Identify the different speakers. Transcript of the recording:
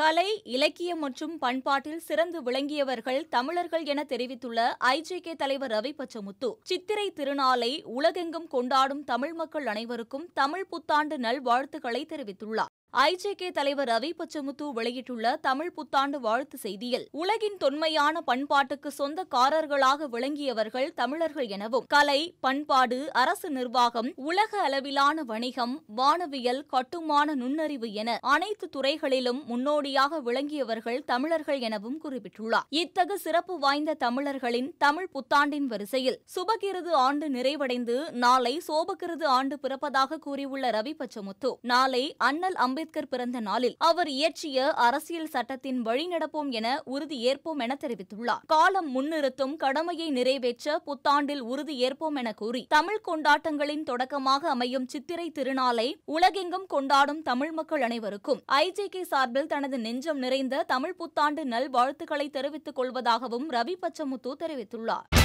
Speaker 1: கலை இலக்கியம் மற்றும் பண்பாட்டில் சிறந்து விளங்கியவர்கள் தமிழர்கள் என தெரிவித்துள்ள ஐஜேகே தலைவர் ரவி பச்சமுத்து சித்திரை திருநாளை உலகெங்கும் கொண்டாடும் தமிழ் மக்கள் அனைவருக்கும் தமிழ் புத்தாண்டு நல்வாழ்த்துக்களை தெரிவித்துள்ளார் ஐஜேகே தலைவர் ரவி பச்சமுத்து வெளியிட்டுள்ள தமிழ் புத்தாண்டு வாழ்த்து செய்தியில் உலகின் தொன்மையான பண்பாட்டுக்கு சொந்தக்காரர்களாக விளங்கியவர்கள் தமிழர்கள் எனவும் கலை பண்பாடு அரசு நிர்வாகம் உலக அளவிலான வணிகம் வானவியல் கட்டுமான நுண்ணறிவு என அனைத்து துறைகளிலும் முன்னோடியாக விளங்கியவர்கள் தமிழர்கள் எனவும் குறிப்பிட்டுள்ளார் இத்தகு சிறப்பு வாய்ந்த தமிழர்களின் தமிழ் புத்தாண்டின் வரிசையில் சுபகிருது ஆண்டு நிறைவடைந்து நாளை சோபகிருது ஆண்டு பிறப்பதாக கூறியுள்ள ரவி பச்சமுத்து நாளை அண்ணல் அம்பே அம்பேத்கர் பிறந்த நாளில் அவர் இயற்றிய அரசியல் சட்டத்தின் வழி நடப்போம் என உறுதியேற்போம் என தெரிவித்துள்ளார் காலம் முன்னிறுத்தும் கடமையை நிறைவேற்ற புத்தாண்டில் உறுதியேற்போம் என கூறி தமிழ் கொண்டாட்டங்களின் தொடக்கமாக அமையும் சித்திரை திருநாளை உலகெங்கும் கொண்டாடும் தமிழ் மக்கள் அனைவருக்கும் ஐஜேகே சார்பில் தனது நெஞ்சம் நிறைந்த தமிழ் புத்தாண்டு நல்வாழ்த்துக்களை தெரிவித்துக் கொள்வதாகவும் ரவி பச்சமுத்து தெரிவித்துள்ளார்